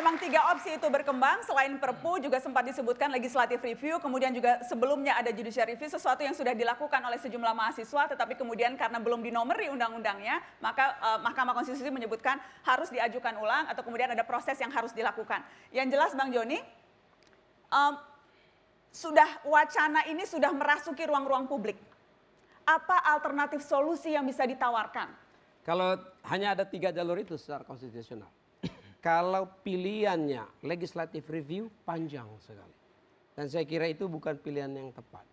memang tiga opsi itu berkembang, selain Perpu juga sempat disebutkan legislative review, kemudian juga sebelumnya ada judicial review, sesuatu yang sudah dilakukan oleh sejumlah mahasiswa, tetapi kemudian karena belum dinomori undang-undangnya, maka eh, Mahkamah Konstitusi menyebutkan harus diajukan ulang atau kemudian ada proses yang harus dilakukan. Yang jelas Bang Joni, um, sudah wacana ini sudah merasuki ruang-ruang publik. Apa alternatif solusi yang bisa ditawarkan? Kalau hanya ada tiga jalur itu secara konstitusional kalau pilihannya legislative review panjang sekali. Dan saya kira itu bukan pilihan yang tepat.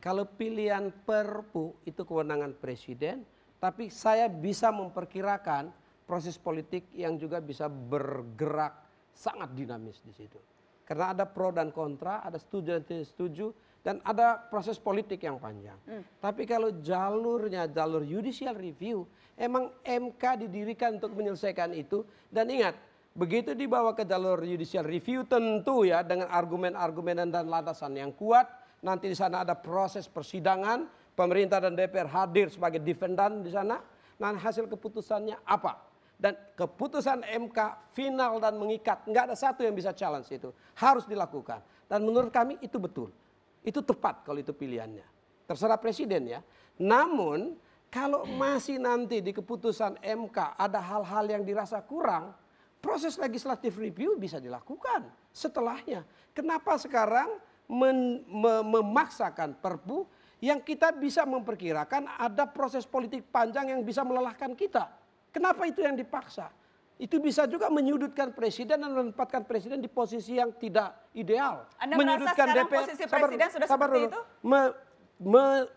Kalau pilihan perpu itu kewenangan presiden, tapi saya bisa memperkirakan proses politik yang juga bisa bergerak sangat dinamis di situ. Karena ada pro dan kontra, ada setuju dan tidak setuju, dan ada proses politik yang panjang. Hmm. Tapi kalau jalurnya jalur judicial review, emang MK didirikan untuk menyelesaikan itu. Dan ingat, Begitu dibawa ke jalur judicial review tentu ya dengan argumen-argumen dan landasan yang kuat. Nanti di sana ada proses persidangan, pemerintah dan DPR hadir sebagai defendant di sana. Nah hasil keputusannya apa? Dan keputusan MK final dan mengikat. Nggak ada satu yang bisa challenge itu. Harus dilakukan. Dan menurut kami itu betul. Itu tepat kalau itu pilihannya. Terserah presiden ya. Namun kalau masih nanti di keputusan MK ada hal-hal yang dirasa kurang, proses legislatif review bisa dilakukan setelahnya. Kenapa sekarang men, me, memaksakan perpu yang kita bisa memperkirakan ada proses politik panjang yang bisa melelahkan kita? Kenapa itu yang dipaksa? Itu bisa juga menyudutkan presiden dan menempatkan presiden di posisi yang tidak ideal. Anda menyudutkan merasa DPR, posisi presiden sudah sabar seperti itu? Me,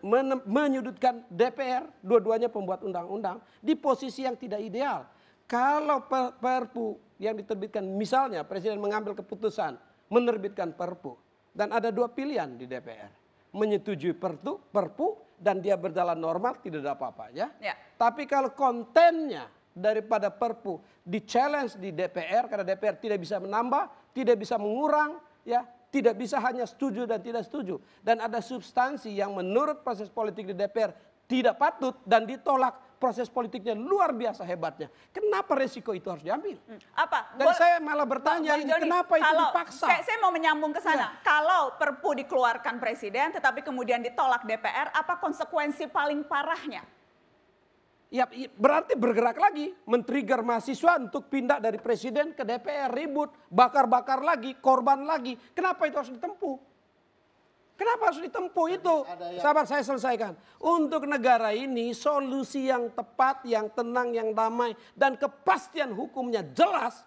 me, menyudutkan DPR, dua-duanya pembuat undang-undang, di posisi yang tidak ideal kalau perpu yang diterbitkan, misalnya presiden mengambil keputusan menerbitkan perpu dan ada dua pilihan di DPR, menyetujui perpu, perpu dan dia berjalan normal tidak ada apa ya. Ya. Tapi kalau kontennya daripada perpu di challenge di DPR karena DPR tidak bisa menambah, tidak bisa mengurang, ya tidak bisa hanya setuju dan tidak setuju dan ada substansi yang menurut proses politik di DPR tidak patut dan ditolak proses politiknya luar biasa hebatnya. Kenapa resiko itu harus diambil? Hmm. Apa? Dan Bo saya malah bertanya, Bo ini Joni, kenapa kalau, itu dipaksa? Saya, saya mau menyambung ke sana. Ya. Kalau Perpu dikeluarkan presiden, tetapi kemudian ditolak DPR, apa konsekuensi paling parahnya? Ya, berarti bergerak lagi, men-trigger mahasiswa untuk pindah dari presiden ke DPR, ribut, bakar-bakar lagi, korban lagi. Kenapa itu harus ditempuh? Kenapa harus ditempuh itu? Yang... Sahabat saya selesaikan. Untuk negara ini solusi yang tepat, yang tenang, yang damai dan kepastian hukumnya jelas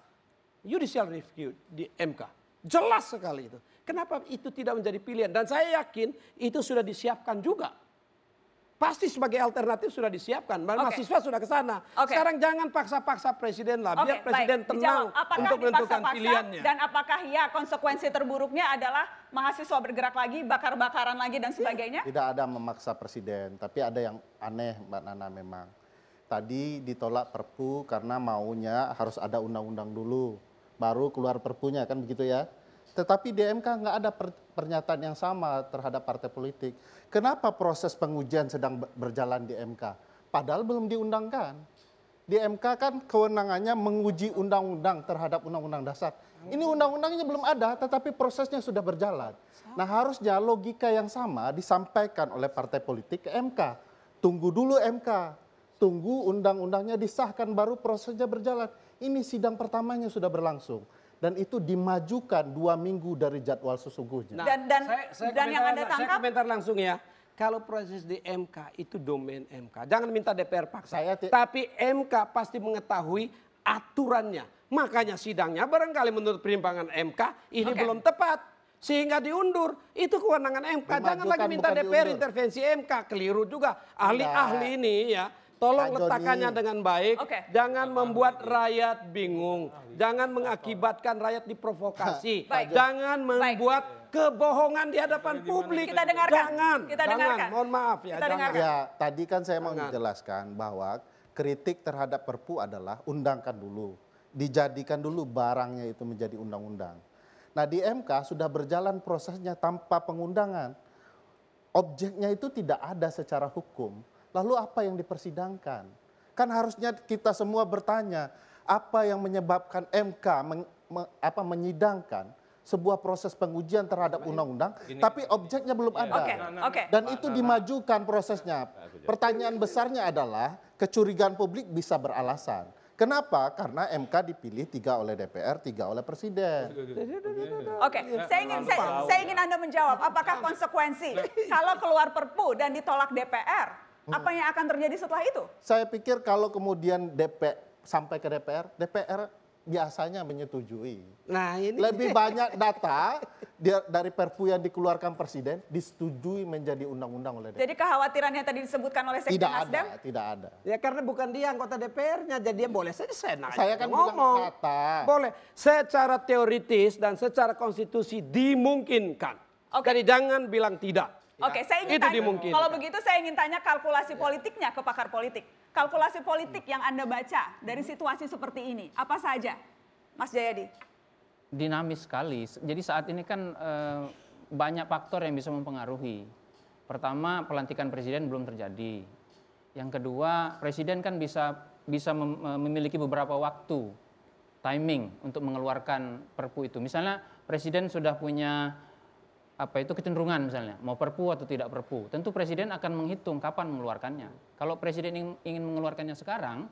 judicial review di MK. Jelas sekali itu. Kenapa itu tidak menjadi pilihan? Dan saya yakin itu sudah disiapkan juga pasti sebagai alternatif sudah disiapkan. Okay. Mahasiswa sudah ke sana. Okay. Sekarang jangan paksa-paksa presiden lah, biar presiden baik. tenang apakah untuk menentukan pilihannya. Dan apakah ya konsekuensi terburuknya adalah mahasiswa bergerak lagi, bakar-bakaran lagi dan iya. sebagainya? Tidak ada memaksa presiden, tapi ada yang aneh Mbak Nana memang. Tadi ditolak Perpu karena maunya harus ada undang-undang dulu, baru keluar Perpunya kan begitu ya? Tetapi di MK nggak ada pernyataan yang sama terhadap partai politik. Kenapa proses pengujian sedang berjalan di MK? Padahal belum diundangkan. Di MK kan kewenangannya menguji undang-undang terhadap undang-undang dasar. Ini undang-undangnya belum ada, tetapi prosesnya sudah berjalan. Nah harusnya logika yang sama disampaikan oleh partai politik ke MK. Tunggu dulu MK, tunggu undang-undangnya disahkan baru prosesnya berjalan. Ini sidang pertamanya sudah berlangsung dan itu dimajukan dua minggu dari jadwal sesungguhnya. Nah, dan dan, saya, saya dan yang anda tangkap. Saya komentar langsung ya. Kalau proses di MK itu domain MK. Jangan minta DPR paksa. Saya Tapi MK pasti mengetahui aturannya. Makanya sidangnya barangkali menurut perimpangan MK ini okay. belum tepat sehingga diundur. Itu kewenangan MK. Dimajukan, Jangan lagi minta DPR diundur. intervensi MK. Keliru juga. Ahli-ahli iya. ini ya Tolong Pak letakkannya dengan baik, okay. jangan membuat rakyat bingung, jangan mengakibatkan rakyat diprovokasi, baik. jangan membuat baik. kebohongan di hadapan publik. Kita dengarkan. Jangan, kita jangan. Mohon maaf ya. Kita jangan. Ya, tadi kan saya mau menjelaskan bahwa kritik terhadap Perpu adalah undangkan dulu, dijadikan dulu barangnya itu menjadi undang-undang. Nah di MK sudah berjalan prosesnya tanpa pengundangan. Objeknya itu tidak ada secara hukum Lalu apa yang dipersidangkan? Kan harusnya kita semua bertanya, apa yang menyebabkan MK men, me, apa menyidangkan sebuah proses pengujian terhadap undang-undang, tapi objeknya belum ada. Okay, okay. Nah, nah, nah, dan itu dimajukan prosesnya. Pertanyaan besarnya adalah kecurigaan publik bisa beralasan. Kenapa? Karena MK dipilih tiga oleh DPR, tiga oleh Presiden. Oke, okay. saya ingin saya, saya ingin Anda menjawab. Apakah konsekuensi kalau keluar Perpu dan ditolak DPR, apa nah. yang akan terjadi setelah itu? Saya pikir kalau kemudian DP sampai ke DPR, DPR biasanya menyetujui. Nah, ini lebih banyak data dari Perpu yang dikeluarkan presiden disetujui menjadi undang-undang oleh DPR. Jadi kekhawatiran yang tadi disebutkan oleh Sekjen tidak Nasdem? Ada, tidak ada. Ya karena bukan dia anggota DPR-nya, jadi dia boleh saja Senat. Saya kan ngomong. Kata. Boleh. Secara teoritis dan secara konstitusi dimungkinkan. Okay. Jadi jangan bilang tidak. Iya. Oke, saya ingin tanya, kalau begitu saya ingin tanya kalkulasi iya. politiknya ke pakar politik. Kalkulasi politik yang Anda baca dari situasi seperti ini, apa saja? Mas Jayadi. Dinamis sekali. Jadi saat ini kan e, banyak faktor yang bisa mempengaruhi. Pertama, pelantikan presiden belum terjadi. Yang kedua, presiden kan bisa bisa eh, memiliki beberapa waktu timing untuk mengeluarkan perpu itu. Misalnya presiden sudah punya apa itu kecenderungan misalnya mau perpu atau tidak perpu tentu presiden akan menghitung kapan mengeluarkannya kalau presiden ingin mengeluarkannya sekarang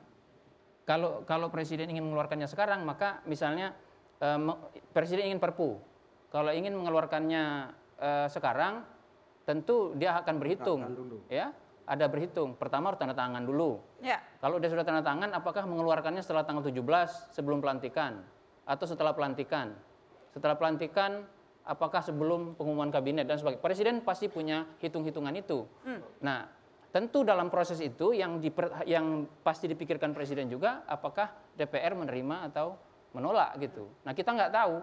kalau kalau presiden ingin mengeluarkannya sekarang maka misalnya eh, presiden ingin perpu kalau ingin mengeluarkannya eh, sekarang tentu dia akan berhitung ya ada berhitung. Pertama harus tanda tangan dulu. Ya. Kalau dia sudah tanda tangan, apakah mengeluarkannya setelah tanggal 17 sebelum pelantikan atau setelah pelantikan? Setelah pelantikan apakah sebelum pengumuman kabinet dan sebagainya. Presiden pasti punya hitung-hitungan itu. Hmm. Nah, tentu dalam proses itu yang diper, yang pasti dipikirkan presiden juga apakah DPR menerima atau menolak gitu. Nah, kita nggak tahu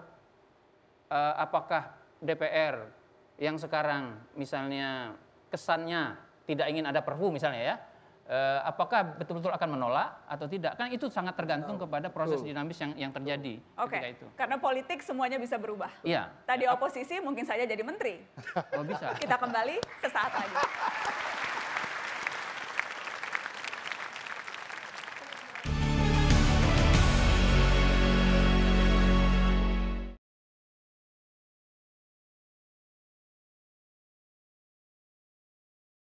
uh, apakah DPR yang sekarang misalnya kesannya tidak ingin ada perpu misalnya ya eh, apakah betul-betul akan menolak atau tidak kan itu sangat tergantung kepada proses Betul. dinamis yang yang terjadi Oke. ketika itu Karena politik semuanya bisa berubah. Iya. Tadi oposisi mungkin saja jadi menteri. oh bisa Kita kembali sesaat lagi.